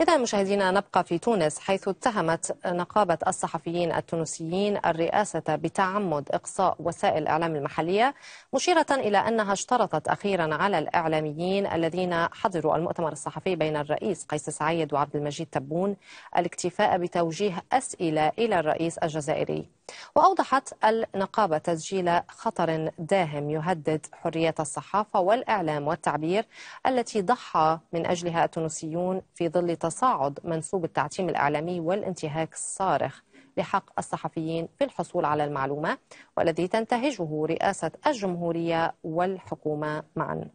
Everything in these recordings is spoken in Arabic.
إذا مشاهدينا نبقى في تونس حيث اتهمت نقابة الصحفيين التونسيين الرئاسة بتعمد إقصاء وسائل الإعلام المحلية مشيرة إلى أنها اشترطت أخيرا على الإعلاميين الذين حضروا المؤتمر الصحفي بين الرئيس قيس سعيد وعبد المجيد تبون الاكتفاء بتوجيه أسئلة إلى الرئيس الجزائري وأوضحت النقابة تسجيل خطر داهم يهدد حرية الصحافة والإعلام والتعبير التي ضحى من أجلها التونسيون في ظل تصاعد منسوب التعتيم الإعلامي والانتهاك الصارخ لحق الصحفيين في الحصول على المعلومة والذي تنتهجه رئاسة الجمهورية والحكومة معا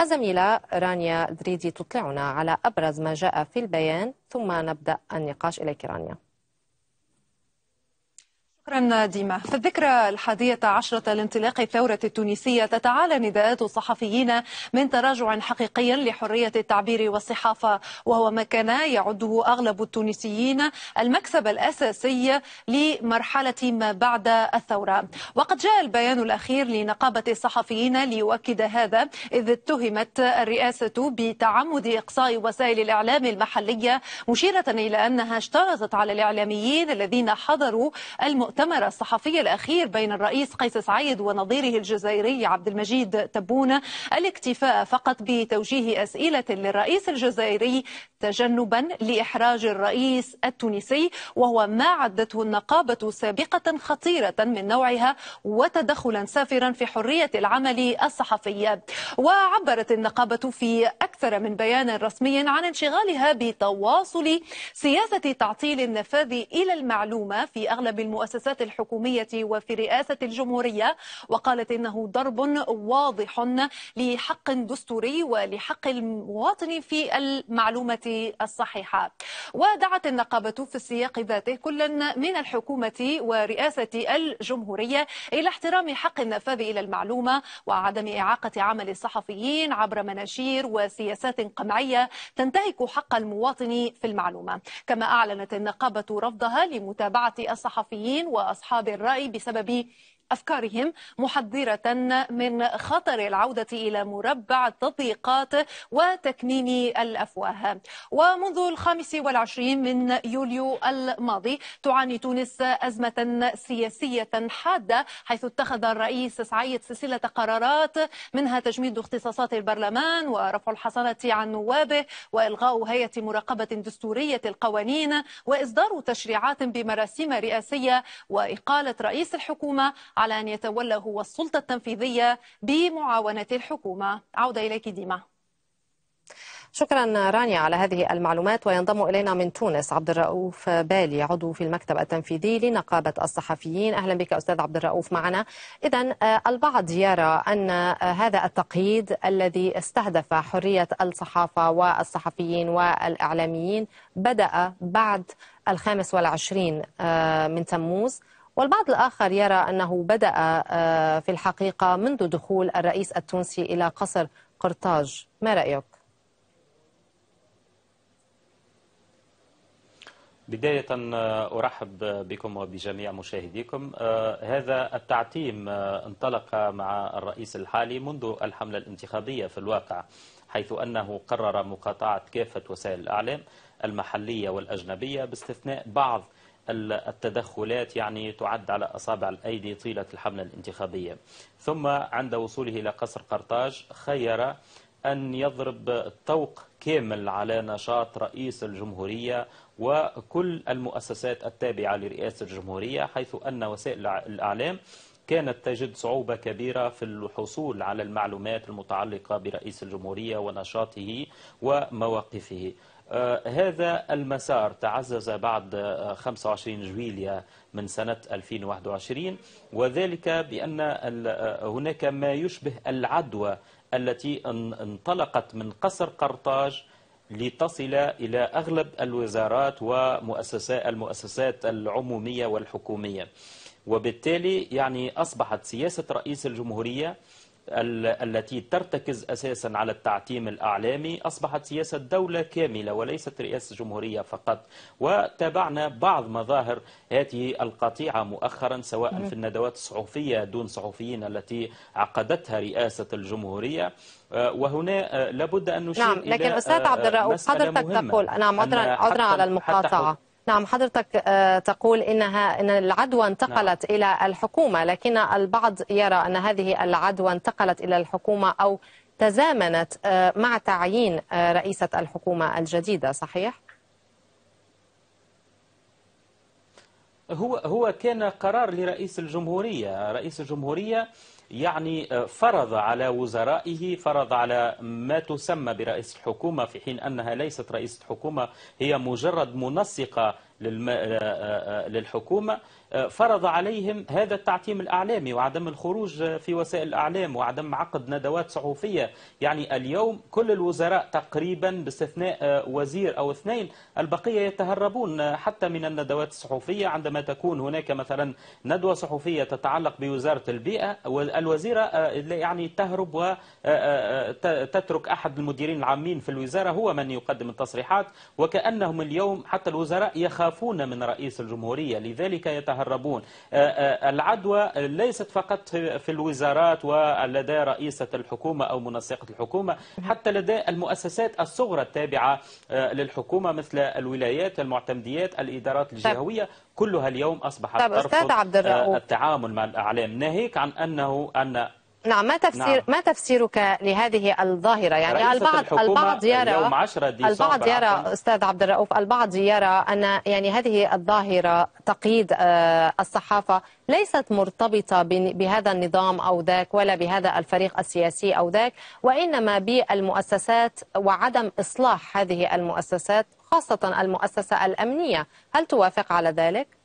الزميلة رانيا دريدي تطلعنا على أبرز ما جاء في البيان ثم نبدأ النقاش إليك رانيا شكرا ديما في الذكرى الحادية عشرة لانطلاق الثورة التونسية تتعالى نداءات الصحفيين من تراجع حقيقي لحرية التعبير والصحافة وهو ما كان يعده أغلب التونسيين المكسب الأساسي لمرحلة ما بعد الثورة وقد جاء البيان الأخير لنقابة الصحفيين ليؤكد هذا إذ اتهمت الرئاسة بتعمد إقصاء وسائل الإعلام المحلية مشيرة إلى أنها اشترطت على الإعلاميين الذين حضروا المؤتمر المؤتمر الصحفي الأخير بين الرئيس قيس سعيد ونظيره الجزائري عبد المجيد تبونة الاكتفاء فقط بتوجيه أسئلة للرئيس الجزائري تجنبا لإحراج الرئيس التونسي وهو ما عدته النقابة سابقة خطيرة من نوعها وتدخلا سافرا في حرية العمل الصحفي وعبرت النقابة في أكثر من بيان رسمي عن انشغالها بتواصل سياسة تعطيل النفاذ إلى المعلومة في أغلب المؤسسات المؤسسات الحكومية وفي رئاسة الجمهورية وقالت إنه ضرب واضح لحق دستوري ولحق المواطن في المعلومة الصحيحة ودعت النقابة في السياق ذاته كل من الحكومة ورئاسة الجمهورية إلى احترام حق النفاذ إلى المعلومة وعدم إعاقة عمل الصحفيين عبر مناشير وسياسات قمعية تنتهك حق المواطن في المعلومة كما أعلنت النقابة رفضها لمتابعة الصحفيين وأصحاب الرأي بسبب أفكارهم محذرة من خطر العودة إلى مربع التضييقات وتكميم الأفواه ومنذ الخامس والعشرين من يوليو الماضي تعاني تونس أزمة سياسية حادة حيث اتخذ الرئيس سعيد سلسلة قرارات منها تجميد اختصاصات البرلمان ورفع الحصانة عن نوابه وإلغاء هيئة مراقبة دستورية القوانين وإصدار تشريعات بمراسيم رئاسية وإقالة رئيس الحكومة على أن يتولى هو السلطة التنفيذية بمعاونة الحكومة عودة إليك ديما شكرا رانيا على هذه المعلومات وينضم إلينا من تونس عبد الرؤوف بالي عضو في المكتب التنفيذي لنقابة الصحفيين أهلا بك أستاذ عبد الرؤوف معنا إذا آه، البعض يرى أن آه، هذا التقييد الذي استهدف حرية الصحافة والصحفيين والإعلاميين بدأ بعد الخامس والعشرين آه، من تموز والبعض الآخر يرى أنه بدأ آه، في الحقيقة منذ دخول الرئيس التونسي إلى قصر قرطاج ما رأيك؟ بداية آه، أرحب بكم وبجميع مشاهديكم آه، هذا التعتيم انطلق مع الرئيس الحالي منذ الحملة الانتخابية في الواقع حيث أنه قرر مقاطعة كافة وسائل الإعلام المحلية والأجنبية باستثناء بعض التدخلات يعني تعد على أصابع الأيدي طيلة الحملة الانتخابية ثم عند وصوله إلى قصر قرطاج خير أن يضرب طوق كامل على نشاط رئيس الجمهورية وكل المؤسسات التابعة لرئاسة الجمهورية حيث أن وسائل الأعلام كانت تجد صعوبة كبيرة في الحصول على المعلومات المتعلقة برئيس الجمهورية ونشاطه ومواقفه آه، هذا المسار تعزز بعد 25 آه، جويليا من سنة 2021 وذلك بأن آه، هناك ما يشبه العدوى التي انطلقت من قصر قرطاج لتصل إلى أغلب الوزارات ومؤسسات المؤسسات العمومية والحكومية وبالتالي يعني أصبحت سياسة رئيس الجمهورية التي ترتكز أساسا على التعتيم الأعلامي أصبحت سياسة دولة كاملة وليست رئاسة جمهورية فقط وتابعنا بعض مظاهر هذه القطيعة مؤخرا سواء في نعم. الندوات الصحفية دون صحفيين التي عقدتها رئاسة الجمهورية آه، وهنا آه، لابد أن نشير نعم لكن إلى أستاذ عبد الرؤوف آه، حضرتك تقول نعم عذرا عذرا على المقاطعة نعم حضرتك آه، تقول انها ان العدوى انتقلت نعم. الى الحكومه لكن البعض يرى ان هذه العدوى انتقلت الى الحكومه او تزامنت آه، مع تعيين آه، رئيسه الحكومه الجديده صحيح؟ هو هو كان قرار لرئيس الجمهورية رئيس الجمهورية يعني آه، فرض على وزرائه فرض على ما تسمى برئيس الحكومة في حين أنها ليست رئيس الحكومة هي مجرد منسقة آه، آه، للحكومة آه، فرض عليهم هذا التعتيم الإعلامي وعدم الخروج في وسائل الإعلام وعدم عقد ندوات صحفية يعني اليوم كل الوزراء تقريبا باستثناء آه، وزير أو اثنين البقية يتهربون آه، حتى من الندوات الصحفية عندما تكون هناك مثلا ندوة صحفية تتعلق بوزارة البيئة الوزيره يعني تهرب وتترك أحد المديرين العامين في الوزارة هو من يقدم التصريحات وكأنهم اليوم حتى الوزراء يخافون من رئيس الجمهورية لذلك يتهربون يتهربون آه، آه، العدوى ليست فقط في الوزارات ولدى رئيسة الحكومة أو منسقة الحكومة حتى لدى المؤسسات الصغرى التابعة آه، للحكومة مثل الولايات المعتمديات الإدارات الجهوية كلها اليوم أصبحت ترفض التعامل مع الإعلام ناهيك عن أنه أن نعم ما تفسير نعم. ما تفسيرك لهذه الظاهره يعني البعض البعض يرى البعض يرى استاذ عبد الرؤوف البعض يرى ان يعني هذه الظاهره تقييد آه، الصحافه ليست مرتبطه بهذا النظام او ذاك ولا بهذا الفريق السياسي او ذاك وانما بالمؤسسات وعدم اصلاح هذه المؤسسات خاصه المؤسسه الامنيه هل توافق على ذلك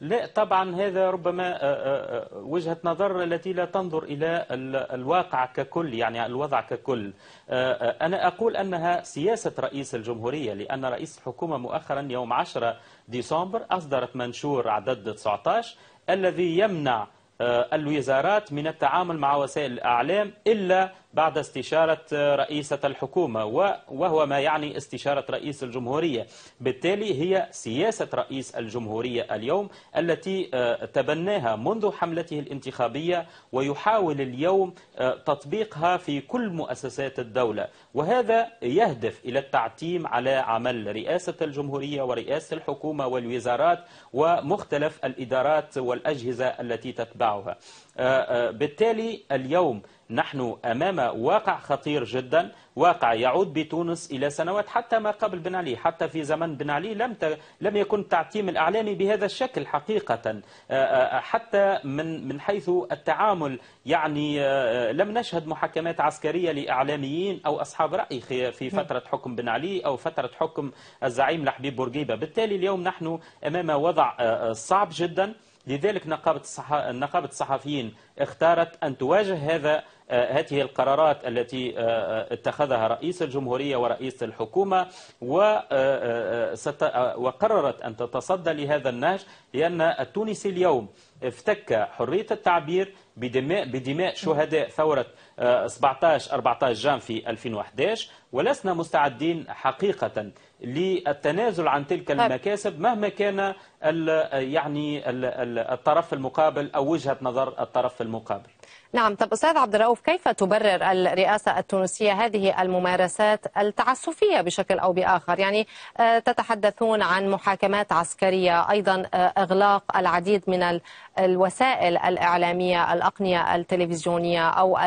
لا طبعا هذا ربما آه، آه، آه، وجهة نظر التي لا تنظر إلى الواقع ككل يعني الوضع ككل أنا أقول أنها سياسة رئيس الجمهورية لأن رئيس الحكومة مؤخرا يوم 10 ديسمبر أصدرت منشور عدد 19 الذي يمنع الوزارات من التعامل مع وسائل الأعلام إلا بعد استشارة رئيسة الحكومة وهو ما يعني استشارة رئيس الجمهورية بالتالي هي سياسة رئيس الجمهورية اليوم التي آه، تبناها منذ حملته الانتخابية ويحاول اليوم آه، تطبيقها في كل مؤسسات الدولة وهذا يهدف إلى التعتيم على عمل رئاسة الجمهورية ورئاسة الحكومة والوزارات ومختلف الإدارات والأجهزة التي تتبعها آه، آه، بالتالي اليوم نحن أمام واقع خطير جدا واقع يعود بتونس إلى سنوات حتى ما قبل بن علي حتى في زمن بن علي لم ت... لم يكن التعتيم الإعلامي بهذا الشكل حقيقة آه، حتى من من حيث التعامل يعني لم نشهد محاكمات عسكرية لإعلاميين أو أصحاب رأي في نعم. فترة حكم بن علي أو فترة حكم الزعيم لحبيب بورقيبة بالتالي اليوم نحن أمام وضع صعب جدا لذلك نقابة الصحفيين اختارت أن تواجه هذا آه، هذه القرارات التي آه، آه، اتخذها رئيس الجمهورية ورئيس الحكومة وقررت أن تتصدى لهذا النهج لأن التونسي اليوم افتك حرية التعبير بدماء, بدماء شهداء ثورة 17-14 جان في 2011 ولسنا مستعدين حقيقة للتنازل عن تلك طيب. المكاسب مهما كان يعني الطرف المقابل أو وجهة نظر الطرف المقابل نعم طب أستاذ عبد الرؤوف كيف تبرر الرئاسة التونسية هذه الممارسات التعسفية بشكل أو بآخر يعني آه، تتحدثون عن محاكمات عسكرية أيضا آه، إغلاق العديد من الوسائل الإعلامية الأقنية التلفزيونية أو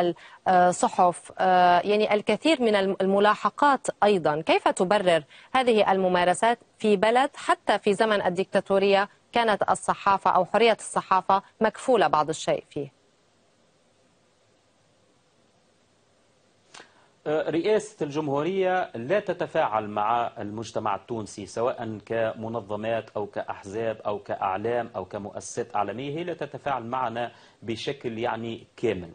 الصحف آه، يعني الكثير من الملاحقات أيضا كيف تبرر هذه الممارسات في بلد حتى في زمن الدكتاتوريه كانت الصحافة أو حرية الصحافة مكفولة بعض الشيء فيه رئاسة الجمهورية لا تتفاعل مع المجتمع التونسي سواء كمنظمات أو كأحزاب أو كأعلام أو كمؤسسات أعلامية هي لا تتفاعل معنا بشكل يعني كامل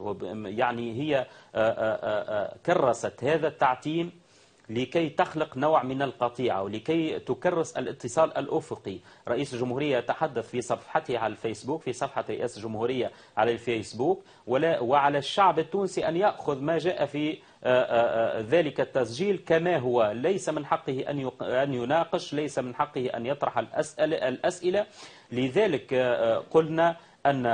يعني هي آه، آه، آه، كرست هذا التعتيم لكي تخلق نوع من القطيعة ولكي تكرس الاتصال الأفقي رئيس الجمهورية تحدث في صفحته على الفيسبوك في صفحة رئاسة الجمهورية على الفيسبوك ولا وعلى الشعب التونسي أن يأخذ ما جاء في آه، آه، آه، ذلك التسجيل كما هو ليس من حقه أن يناقش ليس من حقه أن يطرح الأسئلة لذلك قلنا أن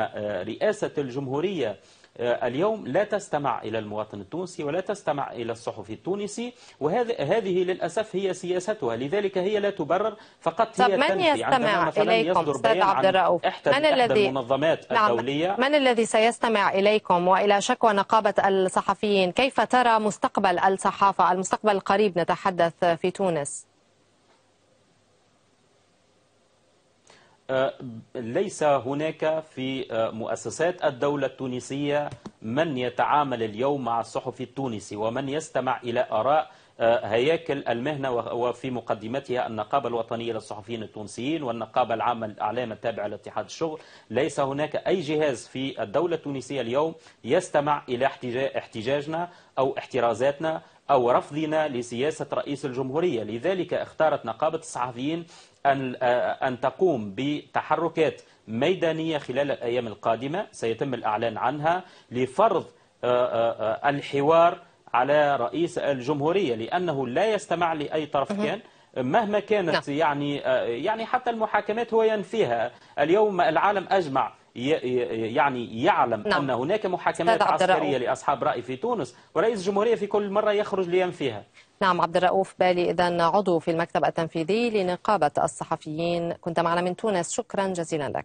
رئاسة الجمهورية آه، اليوم لا تستمع إلى المواطن التونسي ولا تستمع إلى الصحفي التونسي وهذه للأسف هي سياستها لذلك هي لا تبرر فقط هي من يستمع إليكم أستاذ عبد الرؤوف من الذي المنظمات نعم الدولية من الذي سيستمع إليكم وإلى شكوى نقابة الصحفيين كيف ترى مستقبل الصحافة المستقبل القريب نتحدث في تونس أه، ليس هناك في أه، مؤسسات الدولة التونسية من يتعامل اليوم مع الصحفي التونسي ومن يستمع إلى آراء أه، هياكل المهنة وفي مقدمتها النقابة الوطنية للصحفيين التونسيين والنقابة العامة الإعلام التابعة لاتحاد الشغل ليس هناك أي جهاز في الدولة التونسية اليوم يستمع إلى احتجاجنا أو احترازاتنا أو رفضنا لسياسة رئيس الجمهورية لذلك اختارت نقابة الصحفيين أن, آه، أن تقوم بتحركات ميدانية خلال الأيام القادمة سيتم الأعلان عنها لفرض آه، آه، الحوار على رئيس الجمهورية لأنه لا يستمع لأي طرف كان مهما كانت نعم. يعني يعني حتى المحاكمات هو ينفيها اليوم العالم أجمع يعني يعلم نعم. أن هناك محاكمات عسكرية لأصحاب رأي في تونس ورئيس الجمهورية في كل مرة يخرج لينفيها نعم عبد الرؤوف بالي إذا عضو في المكتب التنفيذي لنقابة الصحفيين كنت معنا من تونس شكرا جزيلا لك